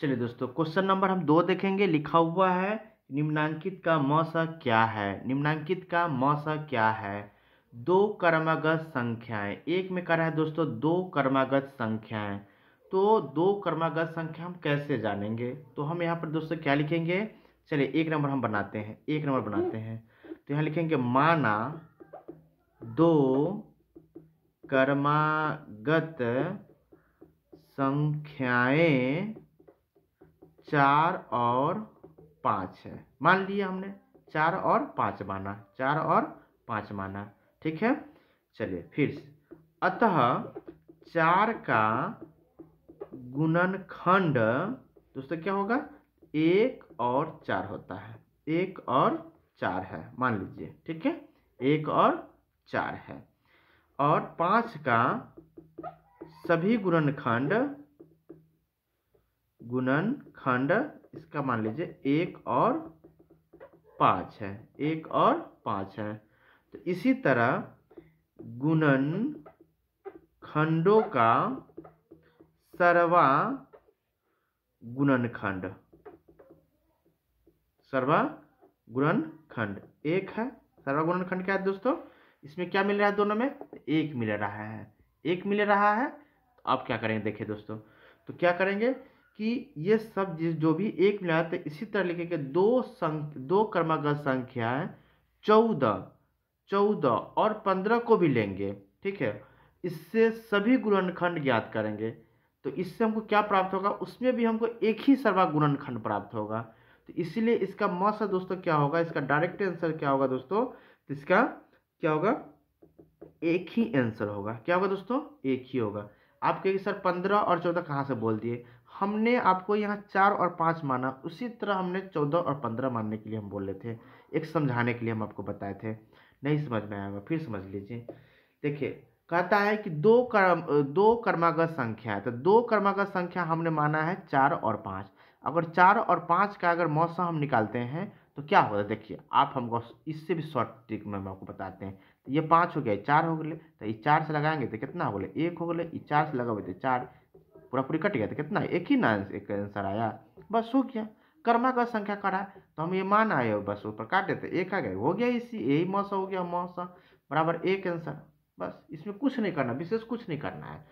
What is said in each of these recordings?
चलिए दोस्तों question number हम दो देखेंगे लिखा हुआ है निम्नांकित का मौसा क्या है निम्नांकित का मौसा क्या है दो कर्मागत संख्याएं एक में रहा है दोस्तों दो कर्मागत संख्याएं तो दो कर्मागत संख्या हम कैसे जानेंगे तो हम यहाँ पर दोस्तों क्या लिखेंगे चलिए एक नंबर हम बनाते हैं एक नंबर बनाते हैं तो यहाँ लिखेंगे माना दो कर्मागत संख्याएं चार और पाँच है मान लिया हमने चार और पाँच माना चार और पाँच माना ठीक है चलिए फिर अतः चार का गुणनखंड दोस्तों क्या होगा एक और चार होता है एक और चार है मान लीजिए ठीक है एक और चार है और पाँच का सभी गुणनखंड गुणन खंड इसका मान लीजिए एक और पाँच है एक और पाँच है तो इसी तरह गुणन खंडों का सर्वा गुणन खंड सर्वा गुणन खंड एक है सर्वा गुणन खंड क्या है दोस्तों इसमें क्या मिल रहा है दोनों में एक मिल रहा है एक मिल रहा है तो आप क्या करेंगे देखिए दोस्तों तो क्या करेंगे कि ये सब जो भी एक में आते तो इसी तरह लिखेंगे दो संख्या दो क्रमागत संख्या है चौदह चौदह और पंद्रह को भी लेंगे ठीक है इससे सभी गुणनखंड ज्ञात करेंगे तो इससे हमको क्या प्राप्त होगा उसमें भी हमको एक ही सर्वा गुणनखंड प्राप्त होगा तो इसीलिए इसका मस्त दोस्तों क्या होगा इसका डायरेक्ट आंसर क्या होगा दोस्तों तो इसका क्या होगा एक ही आंसर होगा क्या होगा दोस्तों एक ही होगा आप कहेंगे सर पंद्रह और चौदह कहाँ से बोल दिए हमने आपको यहाँ चार और पाँच माना उसी तरह हमने चौदह और पंद्रह मानने के लिए हम बोले थे एक समझाने के लिए हम आपको बताए थे नहीं समझ में आएगा फिर समझ लीजिए देखिए कहता है कि दो कर्म दो कर्मागत संख्या है तो दो कर्मागत संख्या हमने माना है चार और पाँच अगर चार और पाँच का अगर मौसम हम निकालते हैं तो क्या होता है देखिए आप हमको इससे भी शॉर्ट ट्रिक में हम आपको बताते हैं तो ये पाँच हो गया चार हो गए तो ये चार से लगाएंगे तो कितना हो गए एक हो गए ये चार से लगाओगे तो चार पूरा पूरी कट गया था तो कितना एक ही ना एक आंसर आया बस हो गया कर्मा का संख्या करा तो हम ये मान आए बस ऊपर काट देते एक आ गए हो गया इसी यही मौस हो गया मौस बराबर एक आंसर बस इसमें कुछ नहीं करना विशेष कुछ नहीं करना है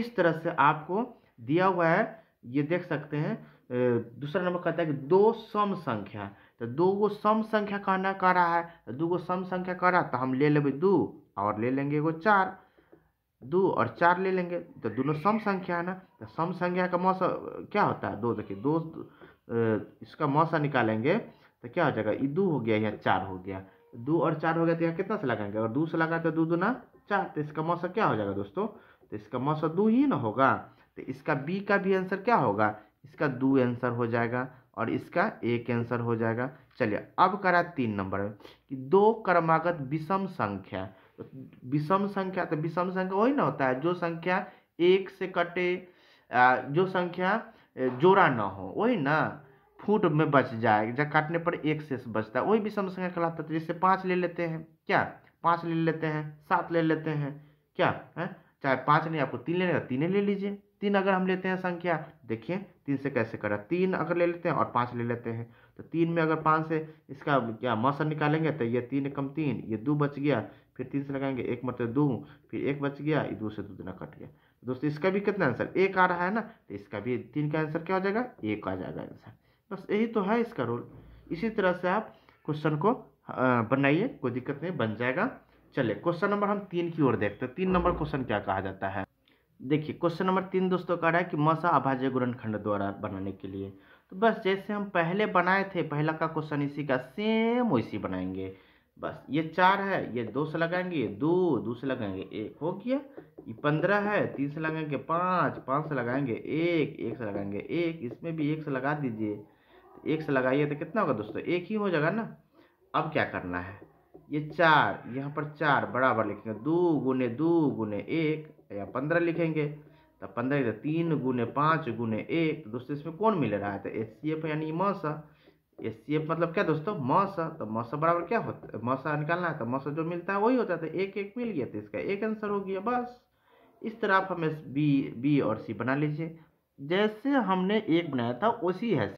इस तरह से आपको दिया हुआ है ये देख सकते हैं दूसरा नंबर कहता है कि दो सम संख्या तो दो गो सम संख्या कहना कह रहा है तो दो गो सम संख्या कह रहा तो हम ले लेंगे दो और ले लेंगे वो चार दो और चार ले लेंगे तो दोनों सम संख्या है ना तो सम संख्या का मौसा क्या होता है दो देखिए दो इसका मौसा निकालेंगे तो क्या हो जाएगा ये दो हो गया या चार हो गया दो और चार हो गया तो यहाँ कितना से लगाएंगे अगर दो से लगा तो दो दो ना चार तो इसका मौसा क्या हो जाएगा दोस्तों तो इसका मौसा दो ही ना होगा तो इसका बी का भी आंसर क्या होगा इसका दो आंसर हो जाएगा और इसका एक आंसर हो जाएगा चलिए अब करा तीन नंबर कि दो क्रमागत विषम संख्या विषम संख्या तो विषम संख्या वही ना होता है जो संख्या एक से कटे जो संख्या जोड़ा ना हो वही ना फूट में बच जाए जब काटने पर एक से बचता है वही विषम संख्या कहलाता है तो जैसे पाँच ले लेते हैं क्या पाँच ले लेते हैं सात ले लेते हैं क्या है चाहे पाँच नहीं आपको तीन लेने का तीन ले लीजिए तीन अगर हम लेते हैं संख्या देखिए तीन से कैसे करा तीन अगर ले लेते हैं और पाँच ले लेते हैं तो तीन में अगर पाँच से इसका क्या मौसम निकालेंगे तो ये तीन कम तीन ये दो बच गया फिर तीन से लगाएंगे एक मतलब दो फिर एक बच गया दो से दो कट गया दोस्तों इसका भी कितना आंसर एक आ रहा है ना तो इसका भी तीन का आंसर क्या हो जाएगा एक आ जाएगा आंसर बस यही तो है इसका रोल इसी तरह से आप क्वेश्चन को बनाइए कोई दिक्कत नहीं बन जाएगा चले क्वेश्चन नंबर हम तीन की ओर देखते हैं तीन नंबर क्वेश्चन क्या कहा जाता है देखिए क्वेश्चन नंबर तीन दोस्तों कह रहा है कि मसा अभाज्य गुरन खंड द्वारा बनाने के लिए तो बस जैसे हम पहले बनाए थे पहला का क्वेश्चन इसी का सेम वैसी बनाएंगे बस ये चार है ये दो से लगाएंगे ये दो दो से लगाएंगे एक हो गया ये पंद्रह है तीन से लगाएंगे पाँच पाँच से लगाएंगे एक एक से लगाएंगे एक इसमें भी एक से लगा दीजिए तो एक से लगाइए तो कितना होगा दोस्तों एक ही हो जाएगा ना अब क्या करना है ये चार यहाँ पर चार बराबर लिखेंगे दो गुने दो गुने एक या पंद्रह लिखेंगे तो पंद्रह तीन गुने पाँच गुने एक तो दोस्तों इसमें कौन मिल रहा है तो एच सी एफ यानी मासा एस सी एफ मतलब क्या दोस्तों मौसा तो मौसा बराबर क्या होता है मौसा निकालना है तो मौसा जो मिलता है वही होता है तो एक एक मिल गया तो इसका एक आंसर हो गया बस इस तरह आप हमें बी बी और सी बना लीजिए जैसे हमने एक बनाया था उसी है